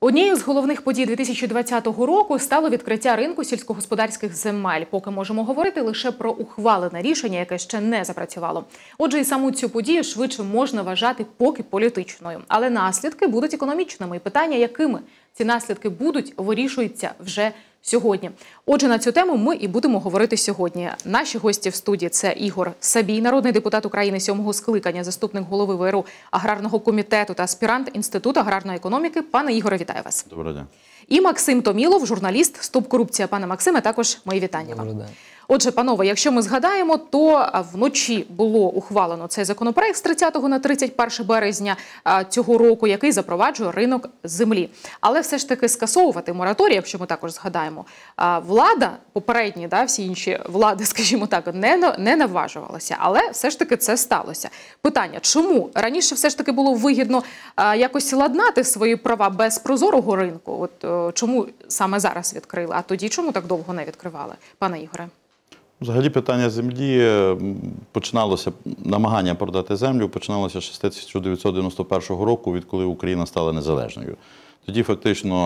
Однією з головних подій 2020 року стало відкриття ринку сільськогосподарських земель. Поки можемо говорити лише про ухвалене рішення, яке ще не запрацювало. Отже, і саму цю подію швидше можна вважати поки політичною, але наслідки будуть економічними. І питання, якими ці наслідки будуть, вирішується вже сьогодні. Отже, на цю тему ми і будемо говорити сьогодні. Наші гості в студії це Ігор Сабій, народний депутат України сьомого скликання, заступник голови ВРУ аграрного комітету та аспірант інституту аграрної економіки. Пане Ігоре, вітаю вас. Доброго дня. І Максим Томілов, журналіст Стоп Корупція. Пане Максиме, також мої вітання. вам. Отже, панове, якщо ми згадаємо, то вночі було ухвалено цей законопроект з 30 на 31 березня цього року, який запроваджує ринок землі. Але все ж таки скасовувати мораторій, якщо ми також згадаємо, влада попередні, да, всі інші влади, скажімо так, не не наважувалася, але все ж таки це сталося. Питання, чому раніше все ж таки було вигідно якось ладнати свої права без прозорого ринку? От чому саме зараз відкрили? А тоді чому так довго не відкривали, пане Ігоре? Взагалі питання землі е, починалося намагання продати землю починалося ще 1991 року, відколи Україна стала незалежною. Тоді фактично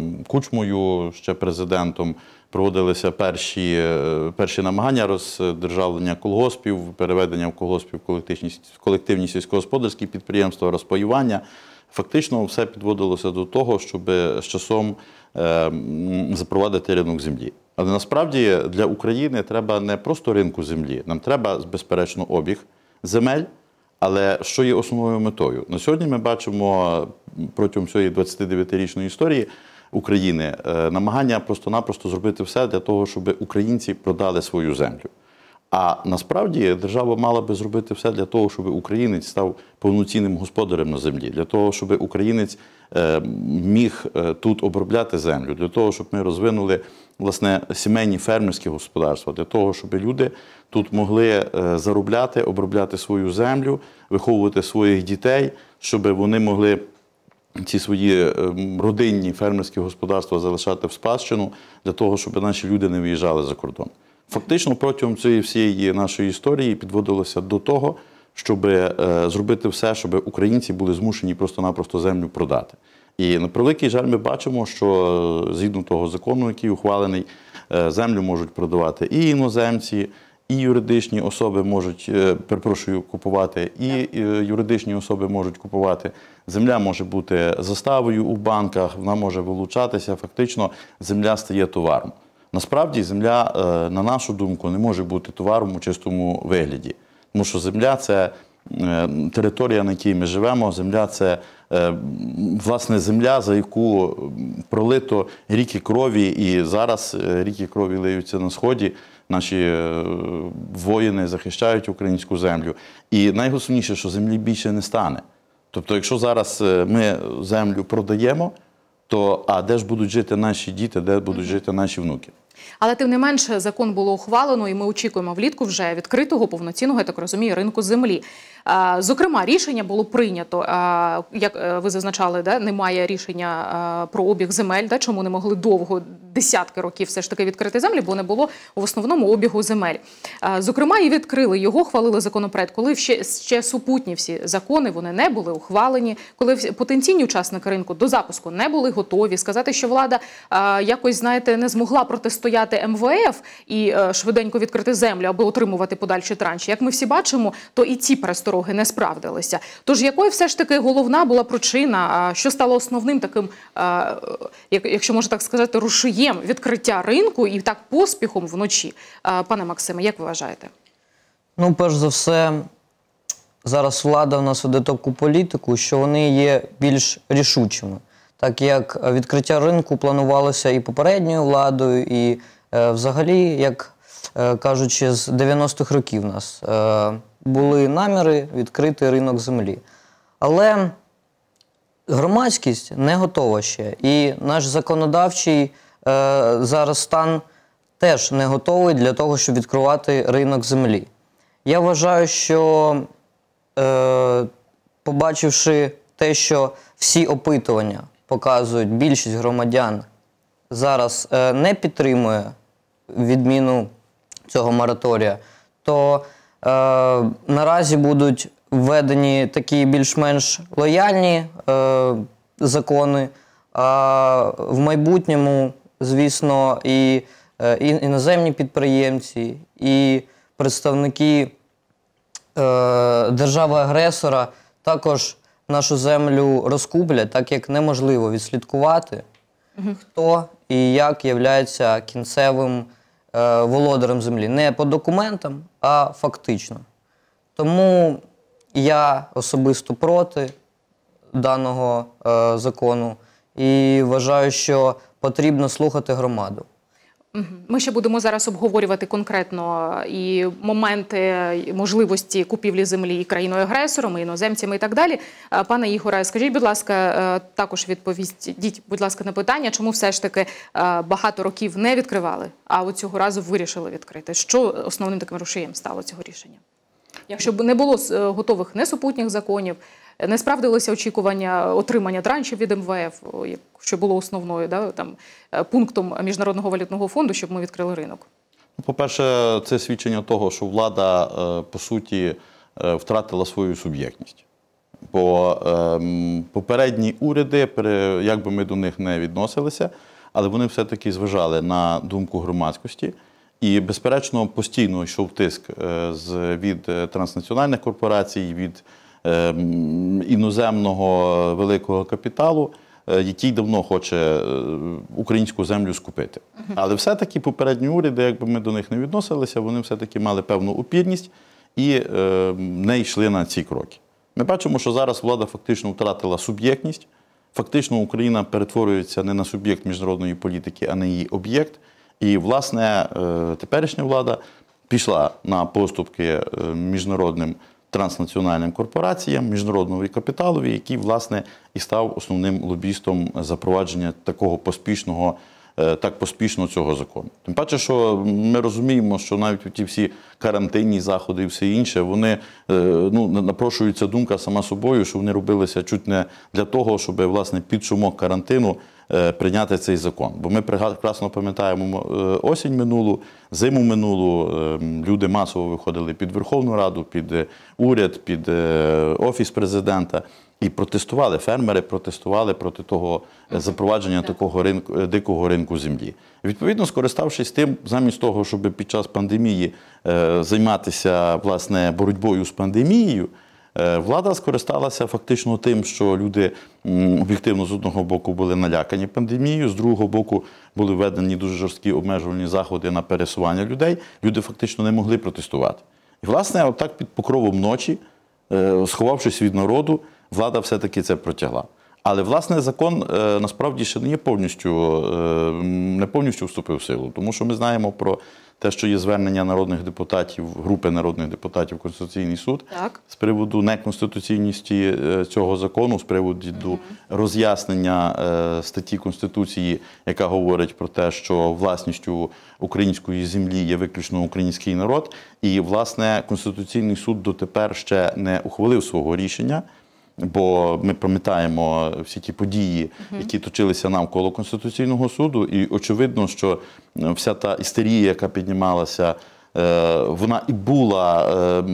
е, кучмою ще президентом проводилися перші е, перші намагання роздержавлення колгоспів, переведення в колгоспів колективні, колективні сільськогосподарські підприємства, розпаювання. Фактично, все підводилося до того, щоб з часом ем, запровадити ринок землі. Але насправді для України треба не просто ринку землі, нам треба безперечно обіг земель. Але що є основною метою? На сьогодні ми бачимо протягом цієї 29-річної історії України е, намагання просто-напросто зробити все для того, щоб українці продали свою землю. А насправді держава мала би зробити все для того, щоб українець став повноцінним господарем на землі, для того, щоб українець е, міг е, тут обробляти землю, для того, щоб ми розвинули власне сімейні фермерські господарства, для того, щоб люди тут могли е, заробляти, обробляти свою землю, виховувати своїх дітей, щоб вони могли. Ці свої родинні фермерські господарства залишати в спадщину для того, щоб наші люди не виїжджали за кордон фактично протягом цієї всієї нашої історії підводилося до того, щоб е, зробити все, щоб українці були змушені просто-напросто землю продати. І на превеликий жаль, ми бачимо, що е, згідно того закону, який ухвалений, е, землю можуть продавати і іноземці. І юридичні особи можуть, перепрошую, купувати, і юридичні особи можуть купувати. Земля може бути заставою у банках, вона може вилучатися. Фактично, земля стає товаром. Насправді, земля, е, на нашу думку, не може бути товаром у чистому вигляді, тому що земля це е, територія, на якій ми живемо. Земля це е, власне земля, за яку пролито ріки крові, і зараз ріки крові лиються на сході. Наші воїни захищають українську землю. І найголовніше, що землі більше не стане. Тобто, якщо зараз ми землю продаємо, то а де ж будуть жити наші діти, де будуть жити наші внуки? Але тим не менше, закон було ухвалено, і ми очікуємо влітку вже відкритого повноцінного я так розумію ринку землі. Зокрема, рішення було прийнято. Як е, ви зазначали, де немає рішення про обіг земель, де чому не могли довго десятки років все ж таки відкрити землі, бо не було в основному обігу земель. Зокрема, і відкрили його, хвалили законопроект. Коли ще, ще супутні всі закони вони не були ухвалені, коли потенційні учасники ринку до запуску не були готові. Сказати, що влада якось знаєте не змогла протестувати протистояти МВФ і е, швиденько відкрити землю, аби отримувати подальші транші, як ми всі бачимо, то і ці перестороги не справдилися. Тож якою все ж таки головна була причина, що стало основним таким, е, якщо можна так сказати, рушієм відкриття ринку і так поспіхом вночі, пане Максиме, як ви вважаєте? Ну, перш за все, зараз влада в нас веде таку політику, що вони є більш рішучими так як відкриття ринку планувалося і попередньою владою, і е, взагалі, як е, кажучи, з 90-х років нас е, були наміри відкрити ринок землі. Але громадськість не готова ще. І наш законодавчий е, зараз стан теж не готовий для того, щоб відкривати ринок землі. Я вважаю, що е, побачивши те, що всі опитування показують більшість громадян зараз е, не підтримує відміну цього мораторія, то е, наразі будуть введені такі більш-менш лояльні е, закони. А в майбутньому, звісно, і е, іноземні підприємці, і представники е, держави-агресора також нашу землю розкуплять, так як неможливо відслідкувати, хто і як являється кінцевим е, володарем землі. Не по документам, а фактично. Тому я особисто проти даного е, закону і вважаю, що потрібно слухати громаду. Ми ще будемо зараз обговорювати конкретно і моменти можливості купівлі землі і країною-агресором, і іноземцями і так далі. Пане Ігоре, скажіть, будь ласка, е, також відповість діть, будь ласка, на питання, чому все ж таки е, багато років не відкривали, а от цього разу вирішили відкрити. Що основним таким рушієм стало цього рішення? Якщо б не було е, готових несупутніх законів, не справдилося очікування отримання траншів від МВФ, що було основною да, там, е, пунктом Міжнародного валютного фонду, щоб ми відкрили ринок. Ну, по-перше, це свідчення того, що влада е, по суті е, втратила свою суб'єктність. Бо ем, попередні уряди, як би ми до них не відносилися, але вони все-таки зважали на думку громадськості. І, безперечно, постійно йшов тиск від транснаціональних корпорацій, від Ем, іноземного великого капіталу, е, який давно хоче е, українську землю скупити. Але все-таки попередні уряди, якби ми до них не відносилися, вони все-таки мали певну опірність і ем, не йшли на ці кроки. Ми бачимо, що зараз влада фактично втратила суб'єктність. Фактично Україна перетворюється не на суб'єкт міжнародної політики, а на її об'єкт. І, власне, е, теперішня влада пішла на поступки міжнародним транснаціональним корпораціям, міжнародному капіталові, який, власне, і став основним лобістом запровадження такого поспішного. Е, так поспішно цього закону, тим паче, що ми розуміємо, що навіть ті всі карантинні заходи і все інше, вони е, ну напрошується думка сама собою, що вони робилися чуть не для того, щоб власне під шумок карантину Е, прийняти цей закон. Бо ми прекрасно пам'ятаємо е, осінь минулу, зиму минулу. Е, люди масово виходили під Верховну Раду, під уряд, під офіс президента. І протестували, фермери протестували проти того запровадження такого ринку дикого ринку землі. Відповідно, скориставшись тим, замість того, щоб під час пандемії займатися власне боротьбою з пандемією, Е, влада скористалася фактично тим, що люди об'єктивно з одного боку були налякані пандемією, з другого боку були введені дуже жорсткі обмежувальні заходи на пересування людей. Люди фактично не могли протестувати. І, власне, отак під покровом ночі, е, сховавшись від народу, влада все-таки це протягла. Але власне закон е, насправді ще не є повністю е, не повністю вступив в силу, тому що ми знаємо про те, що є звернення народних депутатів, групи народних депутатів Конституційний суд так. з приводу неконституційності е, цього закону, з приводу угу. роз'яснення статті Конституції, яка говорить про те, що власністю української землі є виключно український народ. І власне конституційний суд дотепер ще не ухвалив свого рішення. Бо ми пам'ятаємо всі ті події, які точилися навколо Конституційного суду, і очевидно, що е, вся та істерія, яка піднімалася, е, вона і була е,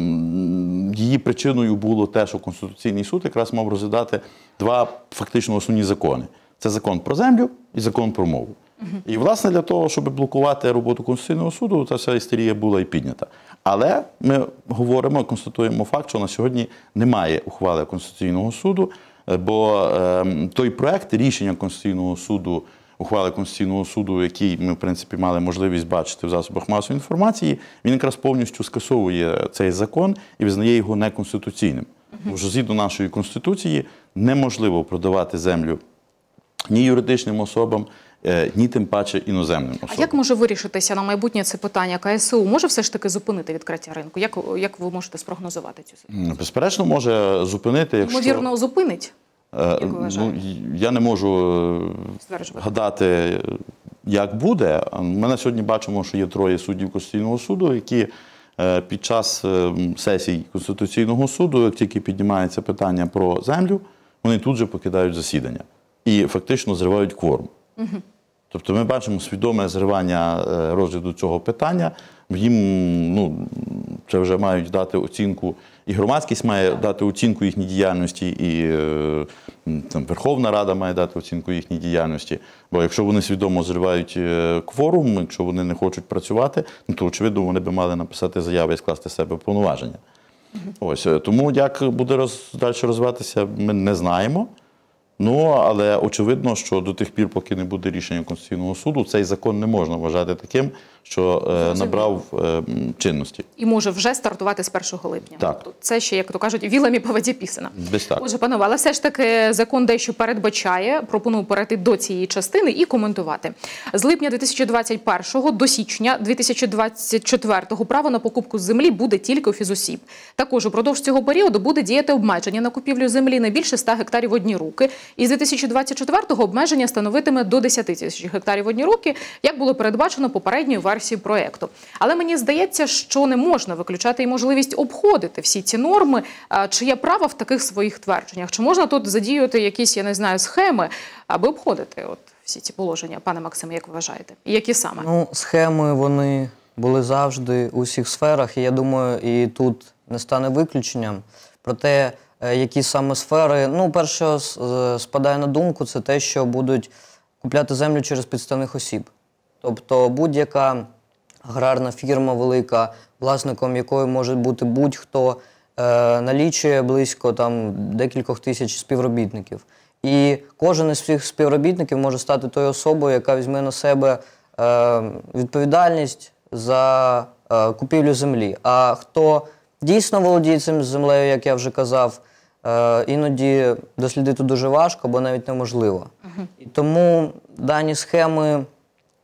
її причиною було те, що Конституційний суд якраз мав розглядати два фактично основні закони: це закон про землю і закон про мову. І власне для того, щоб блокувати роботу Конституційного суду, та вся істерія була і піднята. Але ми говоримо, констатуємо факт, що на сьогодні немає ухвали Конституційного суду, е, бо ем, той проект рішення Конституційного суду. Ухвали Конституційного суду, який ми, в принципі, мали можливість бачити в засобах масової інформації, він якраз повністю скасовує цей закон і визнає його неконституційним. Тому що згідно нашої конституції неможливо продавати землю ні юридичним особам, Е, ні тим паче іноземним особам. А як може вирішитися на майбутнє це питання? КСУ може все ж таки зупинити відкриття ринку? Як як ви можете спрогнозувати цю ситуацію? Безперечно, може зупинити. якщо… Ймовірно, зупинить. Е, ну, я не можу е, гадати, як буде. Ми на сьогодні бачимо, що є троє суддів Конституційного суду, які під час сесій Конституційного суду, як тільки піднімається питання про землю, вони тут же покидають засідання і фактично зривають кворум. Тобто ми бачимо свідоме зривання е, розгляду цього питання. Їм ну, це вже мають дати оцінку, і громадськість має дати оцінку їхній діяльності, і е, там, Верховна Рада має дати оцінку їхній діяльності. Бо якщо вони свідомо зривають е, кворум, якщо вони не хочуть працювати, ну, то очевидно вони би мали написати заяви і скласти себе повноваження. Ось тому як буде роз, далі розвиватися, ми не знаємо. Ну але очевидно, що до тих пір, поки не буде рішення Конституційного суду, цей закон не можна вважати таким, що е, набрав е, чинності, і може вже стартувати з 1 липня. Так. Тобто це ще, як то кажуть, вілами по воді пісена. Десь так. Отже, панове, але все ж таки закон дещо передбачає. Пропоную перейти до цієї частини і коментувати з липня 2021 до січня 2024 право на покупку землі буде тільки у фізосіб. Також упродовж цього періоду буде діяти обмеження на купівлю землі не більше 100 гектарів в одні руки. І з 2024-го обмеження становитиме до 10 тисяч гектарів в одні руки, як було передбачено попередньою версією версію проекту. Але мені здається, що не можна виключати і можливість обходити всі ці норми. Чи є право в таких своїх твердженнях? Чи можна тут задіяти якісь, я не знаю, схеми, аби обходити от всі ці положення, пане Максиме, як ви вважаєте? І які саме ну схеми вони були завжди у всіх сферах, і я думаю, і тут не стане виключенням. Проте е, які саме сфери, ну перше е, спадає на думку, це те, що будуть купляти землю через підставних осіб. Тобто будь-яка аграрна фірма велика, власником якої може бути будь-хто е, налічує близько там декількох тисяч співробітників. І кожен із цих співробітників може стати тою особою, яка візьме на себе е, відповідальність за е, купівлю землі. А хто дійсно володіє цим землею, як я вже казав, іноді дослідити дуже важко, бо навіть неможливо. І тому дані схеми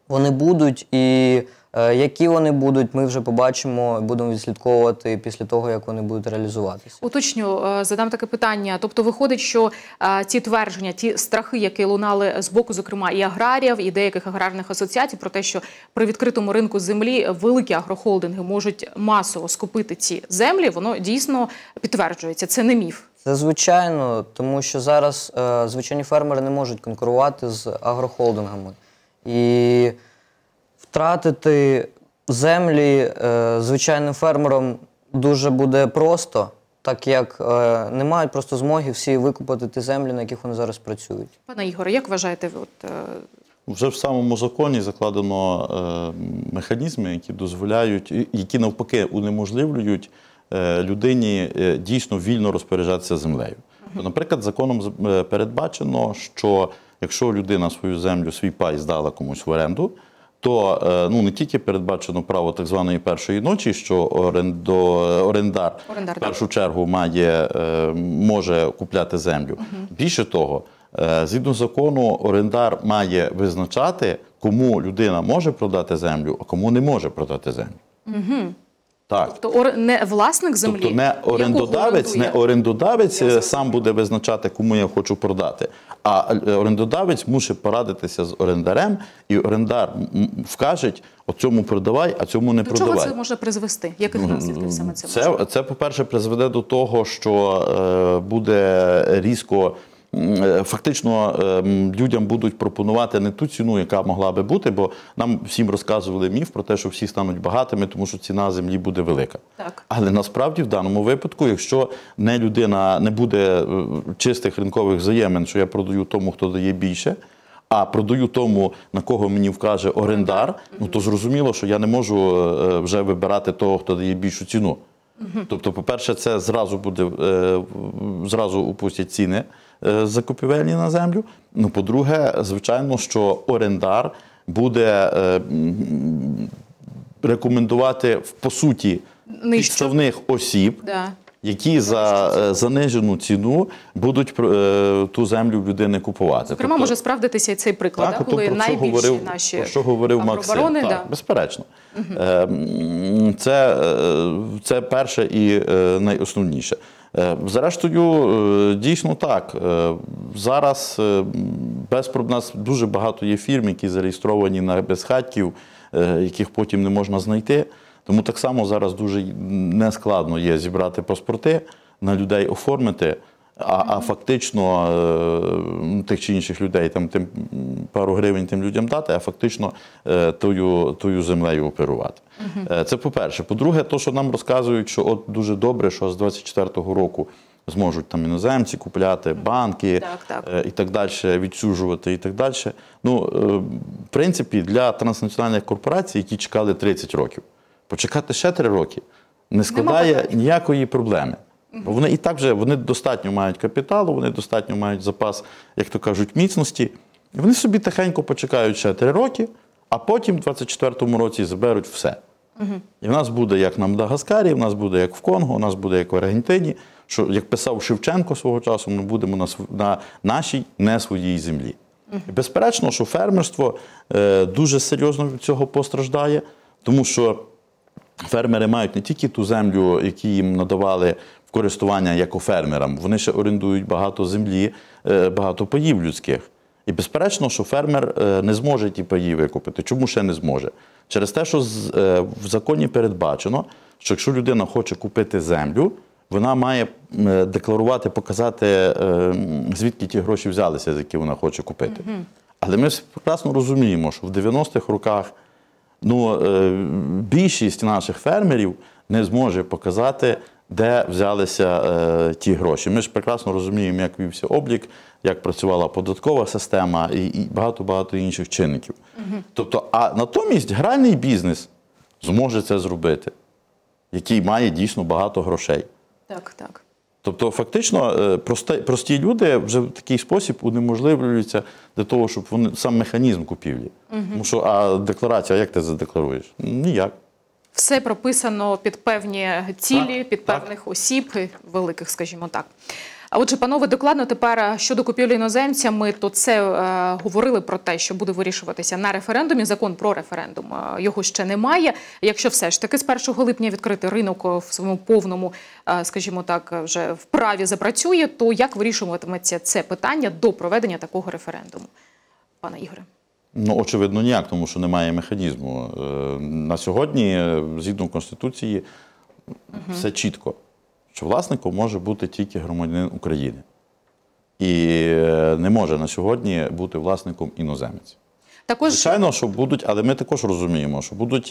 вони будуть, і е, які вони будуть, ми вже побачимо, будемо відслідковувати після того, як вони будуть реалізуватися. Уточню, е, задам таке питання. Тобто, виходить, що е, ці твердження, ті страхи, які лунали з боку, зокрема і аграріїв, і деяких аграрних асоціацій, про те, що при відкритому ринку землі великі агрохолдинги можуть масово скупити ці землі, воно дійсно підтверджується. Це не міф. Це звичайно, тому що зараз е, звичайні фермери не можуть конкурувати з агрохолдингами. І втратити землі е, звичайним фермерам дуже буде просто, так як е, не мають просто змоги всі викупити ті землі, на яких вони зараз працюють. Пане Ігоре, як вважаєте ви? От, е... Вже в самому законі закладено е, механізми, які дозволяють, які навпаки унеможливлюють е, людині е, дійсно вільно розпоряджатися землею. Наприклад, законом е, передбачено, що якщо людина свою землю, свій пай здала комусь в оренду, то е, ну не тільки передбачено право так званої першої ночі, що орендо, орендар, орендар в першу чергу має е, може купляти землю. Угу. Більше того, е, згідно закону, орендар має визначати, кому людина може продати землю, а кому не може продати землю. Угу. Так. Тобто не власник тобто землі, Тобто не орендодавець, не орендодавець сам буде визначати, кому я хочу продати, а е, орендодавець мусить порадитися з орендарем, і орендар вкаже, оцьому продавай, а цьому не до продавай. До чого це може призвести? Яких наслідків саме це? Це, це по-перше, призведе до того, що е, буде різко. Е, фактично ем, людям будуть пропонувати не ту ціну, яка могла би бути, бо нам всім розказували міф про те, що всі стануть багатими, тому що ціна землі буде велика. Так. Але насправді в даному випадку, якщо не людина не буде е, чистих ринкових взаємин, що я продаю тому, хто дає більше. А продаю тому, на кого мені вкаже орендар, ну то зрозуміло, що я не можу е, вже вибирати того, хто дає більшу ціну. Тобто, по-перше, це зразу буде зразу упустять ціни. Е, закупівельні на землю. Ну, по-друге, звичайно, що орендар буде е, рекомендувати в по суті підставних осіб. Да. Які за е, занижену ціну будуть ту землю в людини купувати? Зокрема, тобто, може справдитися і цей приклад, так, да, коли найбільші говорив, наші про що говорив Максим, так, да. безперечно, угу. це, це перше і найосновніше. Е, зрештою, е, дійсно так. Е, зараз без проб нас дуже багато є фірм, які зареєстровані на безхатків, яких потім не можна знайти. Тому так само зараз дуже нескладно є зібрати паспорти на людей оформити. А а фактично е, тих чи інших людей, там тим пару гривень тим людям дати, а фактично е, тою тою землею оперувати. Е, це по-перше. По-друге, то, що нам розказують, що от дуже добре, що з 24-го року зможуть там іноземці купляти банки так, так. і так далі, відсюжувати і так далі. Ну, в принципі, для транснаціональних корпорацій, які чекали 30 років, почекати ще 3 роки не складає ніякої проблеми. Вони і так вже вони достатньо мають капіталу, вони достатньо мають запас, як то кажуть, міцності. І вони собі тихенько почекають ще три роки, а потім, в 2024 році, заберуть все. Угу. І в нас буде як на Мадагаскарі, в нас буде як в Конго, у нас буде як в Аргентині. Що, як писав Шевченко свого часу, ми будемо на на нашій не своїй землі. Угу. І безперечно, що фермерство е, дуже серйозно від цього постраждає, тому що фермери мають не тільки ту землю, яку їм надавали користування як фермерам. Вони ще орендують багато землі, е, багато паїв людських. І безперечно, що фермер е, не зможе ті паї викупити. Чому ще не зможе? Через те, що е, в законі передбачено, що якщо людина хоче купити землю, вона має декларувати, показати, звідки ті гроші взялися, з які вона хоче купити. Але ми прекрасно розуміємо, що в 90-х роках ну, більшість наших фермерів не зможе показати де взялися е, ті гроші. Ми ж прекрасно розуміємо, як вівся облік, як працювала податкова система і, багато багато інших чинників. Угу. Тобто, а натомість гральний бізнес зможе це зробити, який має дійсно багато грошей. Так, так. Тобто, фактично, е, прості, прості люди вже в такий спосіб унеможливлюються для того, щоб вони сам механізм купівлі. Угу. Тому що а декларація, як ти задекларуєш? Ніяк все прописано під певні цілі, так, під так. певних осіб, великих, скажімо так. А отже, панове, докладно тепер щодо купівлі іноземцями, то це е, говорили про те, що буде вирішуватися на референдумі. Закон про референдум е, його ще немає. Якщо все ж таки з 1 липня відкрити ринок в своєму повному, е, скажімо так, вже вправі запрацює, то як вирішуватиметься це питання до проведення такого референдуму, пане Ігоре? Ну, очевидно, ніяк, тому що немає механізму. Е, на сьогодні, е, згідно Конституції, угу. все чітко, що власником може бути тільки громадянин України. І е, не може на сьогодні бути власником іноземець. Також... Звичайно, що будуть, але ми також розуміємо, що будуть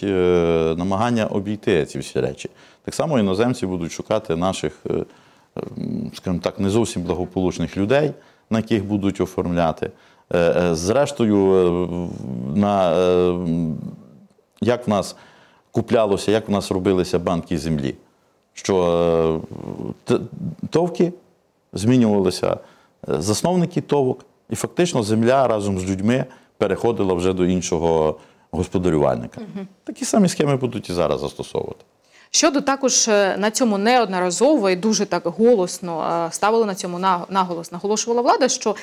намагання обійти ці всі речі. Так само іноземці будуть шукати наших, скажімо так, не зовсім благополучних людей, на яких будуть оформляти. Е, е, зрештою, е, на, як в нас куплялося, як в нас робилися банки землі, що товки змінювалися засновники товок, і фактично земля разом з людьми переходила вже до іншого господарювальника. Угу. Такі самі схеми будуть і зараз застосовувати. Щодо також на цьому неодноразово і дуже так голосно ставили на цьому наголос, наголошувала влада, що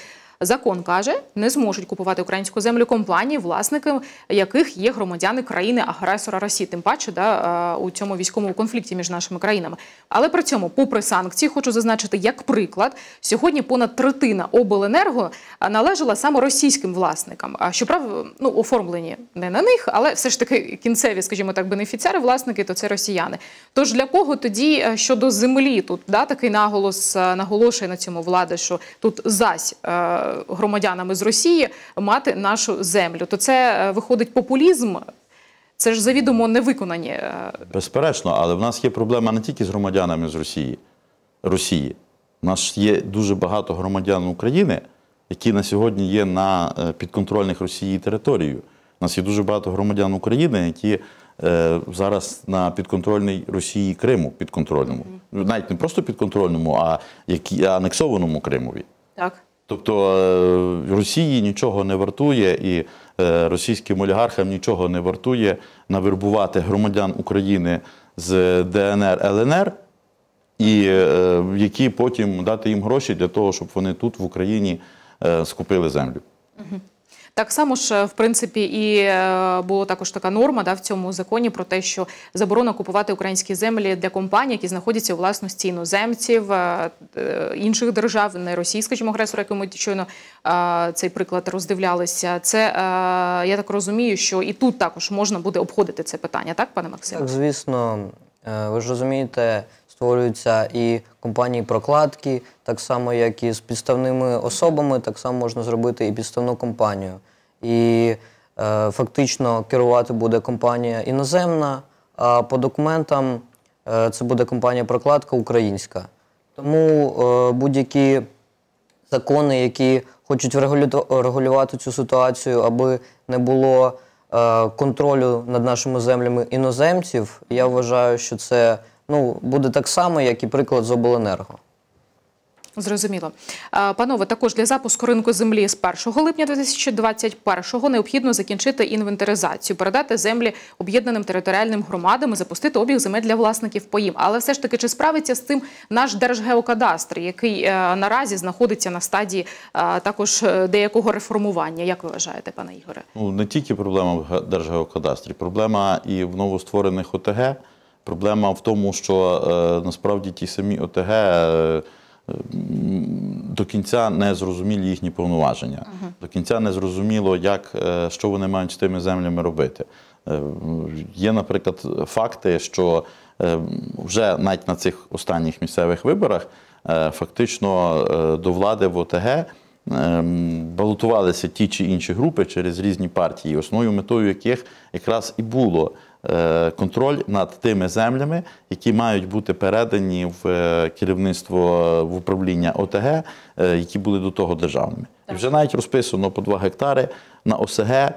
Закон каже, не зможуть купувати українську землю компанії, власники яких є громадяни країни-агресора Росії, тим паче да, е, у цьому військовому конфлікті між нашими країнами. Але при цьому, попри санкції, хочу зазначити, як приклад, сьогодні понад третина обленерго е, належала саме російським власникам. А Щоправда, ну оформлені не на них, але все ж таки кінцеві, скажімо так, бенефіціари, власники, то це росіяни. Тож для кого тоді е, щодо землі тут да такий наголос наголошує на цьому влада, що тут зась громадянами з Росії мати нашу землю. То це е, виходить популізм. Це ж завідомо не виконані. Е, Безперечно, але в нас є проблема не тільки з громадянами з Росії. Росії. У нас є дуже багато громадян України, які на сьогодні є на е, підконтрольних Росії територією. У нас є дуже багато громадян України, які е, зараз на підконтрольній Росії Криму підконтрольному, навіть не просто підконтрольному, а які анексованому Кримові. Так. Тобто е, Росії нічого не вартує, і е, російським олігархам нічого не вартує навербувати громадян України з е, ДНР ЛНР, і які потім дати їм гроші для того, щоб вони тут в Україні скупили землю. Так само ж, е, в принципі, і е, була також така норма да, в цьому законі про те, що заборона купувати українські землі для компаній, які знаходяться у власності іноземців е, інших держав, не російська чому агресора, якому ми щойно цей приклад роздивлялися. Це я так розумію, що і тут також можна буде обходити це питання, так, пане Максим? Так, Звісно, ви ж розумієте створюються і компанії прокладки, так само, як і з підставними особами, так само можна зробити і підставну компанію. І е, фактично керувати буде компанія іноземна, а по документам е, це буде компанія прокладка українська. Тому е, будь-які закони, які хочуть регулювати цю ситуацію, аби не було е, контролю над нашими землями іноземців, я вважаю, що це ну, буде так само, як і приклад з обленерго. Зрозуміло. Панове, також для запуску ринку землі з 1 липня 2021-го необхідно закінчити інвентаризацію, передати землі об'єднаним територіальним громадам і запустити обіг земель для власників поїм. Але все ж таки, чи справиться з цим наш держгеокадастр, який е, наразі знаходиться на стадії е, також е, деякого реформування? Як ви вважаєте, пане Ігоре? Ну не тільки проблема в держгеокадастрі, проблема і в новостворених ОТГ. Проблема в тому, що е, насправді ті самі ОТГ е, до кінця не зрозуміли їхні повноваження, до кінця не зрозуміло, як, е, що вони мають з тими землями робити. Є, наприклад, факти, що вже навіть на цих останніх місцевих виборах фактично до влади в ОТГ. Ем, балотувалися ті чи інші групи через різні партії, основною метою яких якраз і було е, контроль над тими землями, які мають бути передані в е, керівництво е, в управління ОТГ, які були до того державними. І вже навіть розписано по два гектари на ОСГ.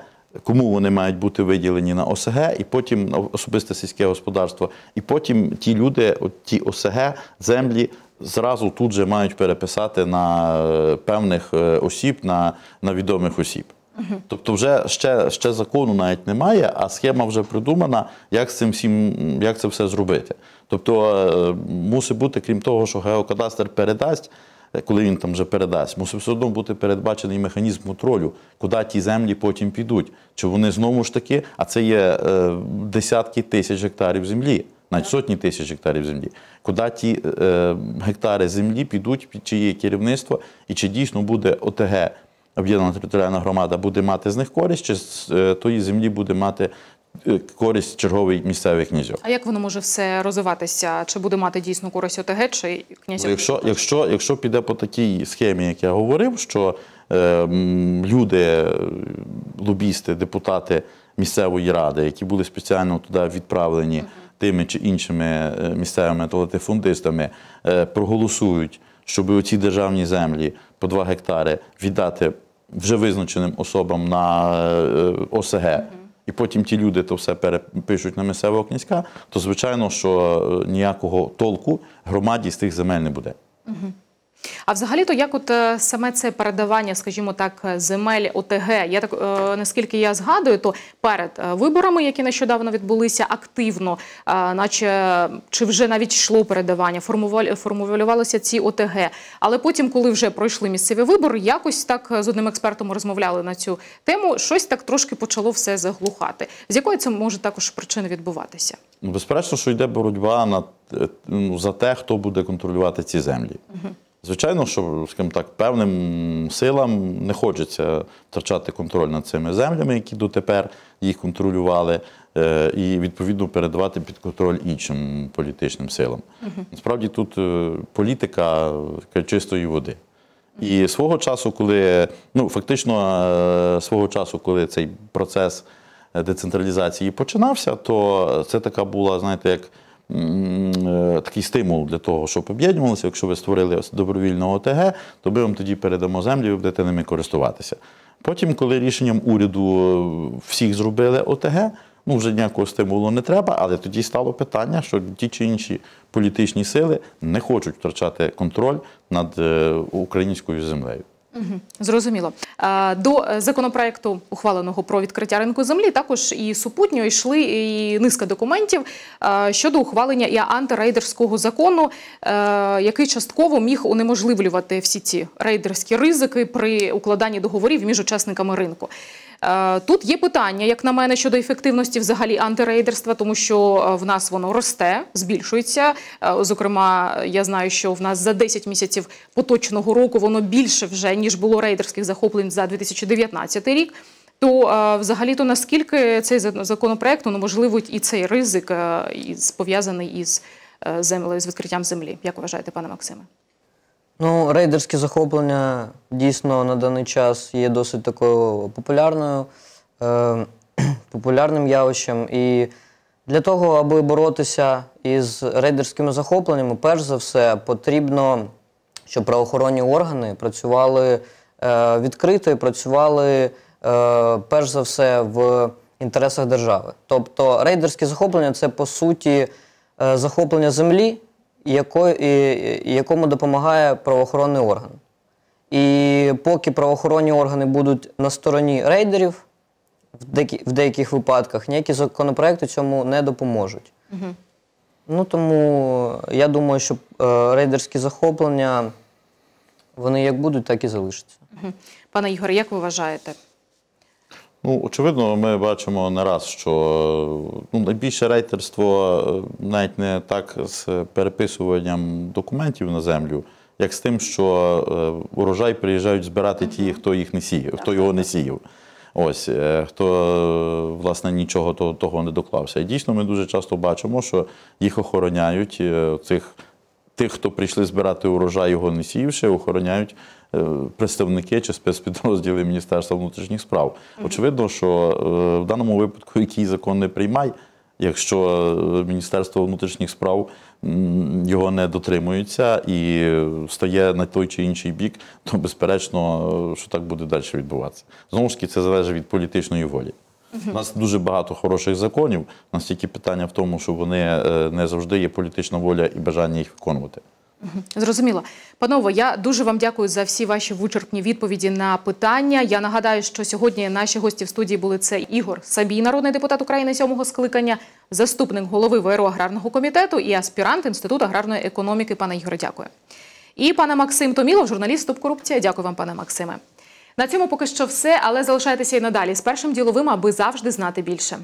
Кому вони мають бути виділені на ОСГ, і потім на особисте сільське господарство, і потім ті люди, ті ОСГ, землі зразу тут же мають переписати на е, певних е, осіб, на, на відомих осіб. Угу. Тобто, вже ще ще закону навіть немає, а схема вже придумана, як з цим всім, як це все зробити. Тобто е, мусить бути, крім того, що геокадастр передасть, коли він там вже передасть, мусить все одно бути передбачений механізм контролю, куди ті землі потім підуть. Чи вони знову ж таки, а це є десятки тисяч гектарів землі навіть сотні тисяч гектарів землі. Куди ті е, е, гектари землі підуть, під чиє керівництво, і чи дійсно буде ОТГ, об'єднана територіальна громада, буде мати з них користь, чи з е, тої землі буде мати е, користь черговий місцевий князьок. А як воно може все розвиватися? Чи буде мати дійсно користь ОТГ, чи князьок? Ну, якщо, якщо, якщо піде по такій схемі, як я говорив, що е, люди, е, лобісти, депутати місцевої ради, які були спеціально туди відправлені. Uh -huh тими чи іншими е, місцевими латифундистами е, проголосують, щоб оці державні землі по 2 гектари віддати вже визначеним особам на е, ОСГ. І потім ті люди то все перепишуть на місцевого князька, то звичайно, що ніякого толку громаді з тих земель не буде. Угу. А взагалі-то як от е, саме це передавання, скажімо так, земель ОТГ, я так е, наскільки я згадую, то перед е, виборами, які нещодавно відбулися, активно, наче чи вже навіть йшло передавання, формулювалися ці ОТГ. Але потім, коли вже пройшли місцеві вибори, якось так з одним експертом розмовляли на цю тему. Щось так трошки почало все заглухати. З якої це може також причина відбуватися? Ну, безперечно, що йде боротьба на ну, за те, хто буде контролювати ці землі. Угу. Звичайно, що скажімо так, певним силам не хочеться втрачати контроль над цими землями, які дотепер їх контролювали, е, і відповідно передавати під контроль іншим політичним силам. Угу. Насправді тут е, політика е, чистої води. І свого часу, коли ну фактично свого часу, коли цей процес децентралізації починався, то це така була, знаєте, як. Е, такий стимул для того, щоб об'єднувалися. Якщо ви створили добровільну ОТГ, то ми вам тоді передамо землю і ви будете ними користуватися. Потім, коли рішенням уряду е, всіх зробили ОТГ, ну вже ніякого стимулу не треба, але тоді стало питання, що ті чи інші політичні сили не хочуть втрачати контроль над е, українською землею. Зрозуміло до е, законопроекту, ухваленого про відкриття ринку землі, також і супутньо йшли і низка документів е, щодо ухвалення і антирейдерського закону, е, який частково міг унеможливлювати всі ці рейдерські ризики при укладанні договорів між учасниками ринку. Е, тут є питання, як на мене, щодо ефективності взагалі антирейдерства, тому що е, в нас воно росте, збільшується. Е, зокрема, я знаю, що в нас за 10 місяців поточного року воно більше вже ніж було рейдерських захоплень за 2019 рік. То взагалі то наскільки цей законопроект ну, можливо і цей ризик пов'язаний із землею з відкриттям землі? Як вважаєте, пане Максиме? Ну, рейдерське захоплення дійсно на даний час є досить такою популярною, е, популярним явищем. І для того, аби боротися із рейдерськими захопленнями, перш за все, потрібно, щоб правоохоронні органи працювали е, відкрито і працювали е, перш за все в інтересах держави. Тобто рейдерське захоплення це по суті е, захоплення землі яко, якому допомагає правоохоронний орган. І поки правоохоронні органи будуть на стороні рейдерів, в, деякі, в деяких випадках ніякі законопроекти цьому не допоможуть. Угу. Ну тому е, я думаю, що е, рейдерські захоплення вони як будуть, так і залишаться. Угу. Пане Ігоре, як ви вважаєте, Ну, очевидно, ми бачимо не раз, що ну, найбільше рейтерство е, навіть не так з переписуванням документів на землю, як з тим, що е, урожай приїжджають збирати ті, хто їх не сіяв, хто його не сіяв. Ось е, хто власне нічого того не доклався. І дійсно, ми дуже часто бачимо, що їх охороняють цих тих, хто прийшли збирати урожай, його не сівши, охороняють е, представники чи спецпідрозділи Міністерства внутрішніх справ. Очевидно, що е, в даному випадку який закон не приймай, якщо е, Міністерство внутрішніх справ його не дотримується і стає на той чи інший бік, то безперечно, що так буде далі відбуватися. Знову ж таки, це залежить від політичної волі. У нас дуже багато хороших законів. У нас тільки питання в тому, що вони е, не завжди є політична воля і бажання їх виконувати. Зрозуміло. Панове, я дуже вам дякую за всі ваші вичерпні відповіді на питання. Я нагадаю, що сьогодні наші гості в студії були це Ігор Сабій, народний депутат України сьомого скликання, заступник голови ВРО аграрного комітету і аспірант Інституту аграрної економіки. Пане Ігоре, дякую. І пане Максим Томілов, журналіст Топ Корупція. Дякую вам, пане Максиме. На цьому поки що все, але залишайтеся і надалі з першим діловим, аби завжди знати більше.